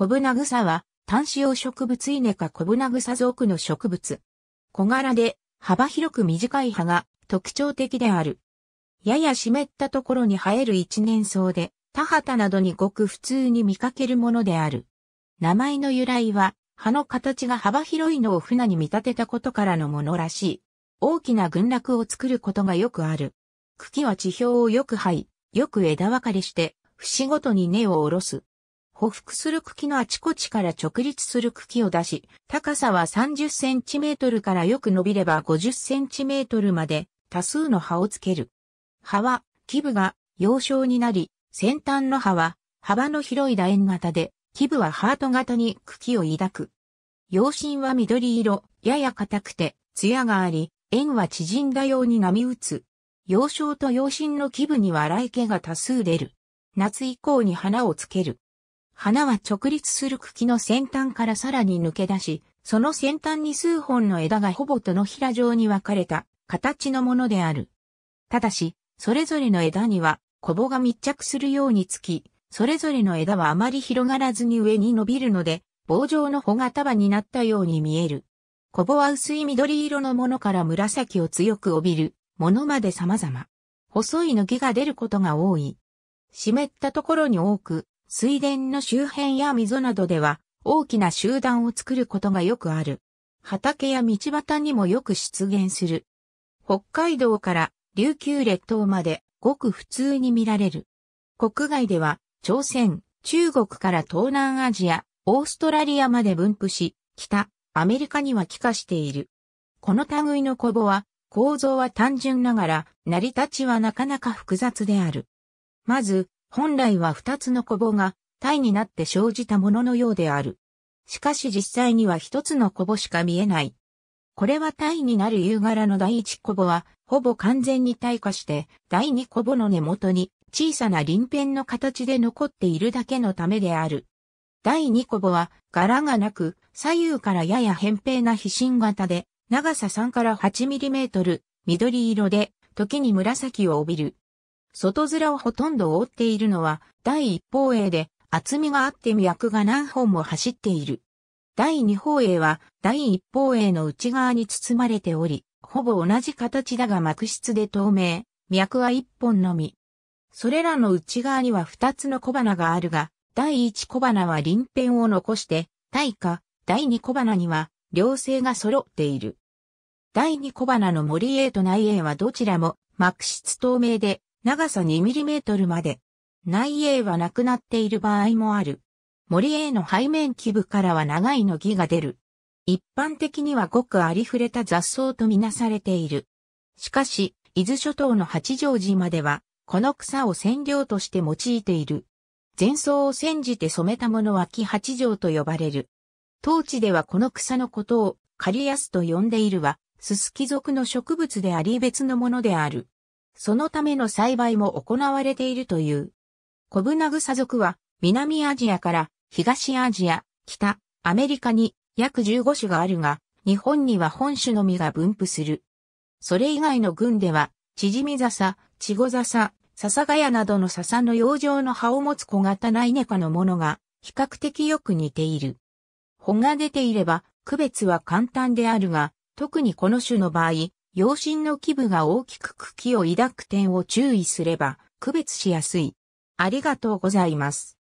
コブナグサは、単子葉植物イネ科コブナグサ属の植物。小柄で、幅広く短い葉が特徴的である。やや湿ったところに生える一年草で、田畑などにごく普通に見かけるものである。名前の由来は、葉の形が幅広いのを船に見立てたことからのものらしい。大きな群落を作ることがよくある。茎は地表をよく這い、よく枝分かれして、節ごとに根を下ろす。匍匐する茎のあちこちから直立する茎を出し、高さは30センチメートルからよく伸びれば50センチメートルまで多数の葉をつける。葉は、基部が幼少になり、先端の葉は幅の広い楕円型で、基部はハート型に茎を抱く。葉心は緑色、やや硬くて、艶があり、円は縮んだように波打つ。幼少と葉心の基部には荒い毛が多数出る。夏以降に花をつける。花は直立する茎の先端からさらに抜け出し、その先端に数本の枝がほぼとのひら状に分かれた形のものである。ただし、それぞれの枝には、コボが密着するようにつき、それぞれの枝はあまり広がらずに上に伸びるので、棒状の穂が束になったように見える。コボは薄い緑色のものから紫を強く帯びるものまで様々。細い抜きが出ることが多い。湿ったところに多く、水田の周辺や溝などでは大きな集団を作ることがよくある。畑や道端にもよく出現する。北海道から琉球列島までごく普通に見られる。国外では朝鮮、中国から東南アジア、オーストラリアまで分布し、北、アメリカには帰化している。この類のコボは構造は単純ながら成り立ちはなかなか複雑である。まず、本来は二つのコボが体になって生じたもののようである。しかし実際には一つのコボしか見えない。これは体になる夕柄の第一コボは、ほぼ完全に退化して、第二コボの根元に小さな鱗片の形で残っているだけのためである。第二コボは、柄がなく、左右からやや扁平な皮心型で、長さ3から8トル、緑色で、時に紫を帯びる。外面をほとんど覆っているのは、第一方鋭で、厚みがあって脈が何本も走っている。第二方鋭は、第一方鋭の内側に包まれており、ほぼ同じ形だが膜質で透明、脈は一本のみ。それらの内側には二つの小花があるが、第一小花は輪辺を残して、対下、第二小花には、両性が揃っている。第二小花の森 A と内 A はどちらも、膜質透明で、長さ 2mm まで。内影はなくなっている場合もある。森 A の背面基部からは長いの木が出る。一般的にはごくありふれた雑草とみなされている。しかし、伊豆諸島の八丈島では、この草を染料として用いている。前草を煎じて染めたものは木八条と呼ばれる。当地ではこの草のことをカリヤスと呼んでいるは、ススキ族の植物であり別のものである。そのための栽培も行われているという。コブナグサ族は南アジアから東アジア、北、アメリカに約15種があるが、日本には本種のみが分布する。それ以外の群では、チジミザサ、チゴザサ、笹ガヤなどの笹の養生の葉を持つ小型ナイネ科のものが比較的よく似ている。穂が出ていれば区別は簡単であるが、特にこの種の場合、養親の基部が大きく茎を抱く点を注意すれば区別しやすい。ありがとうございます。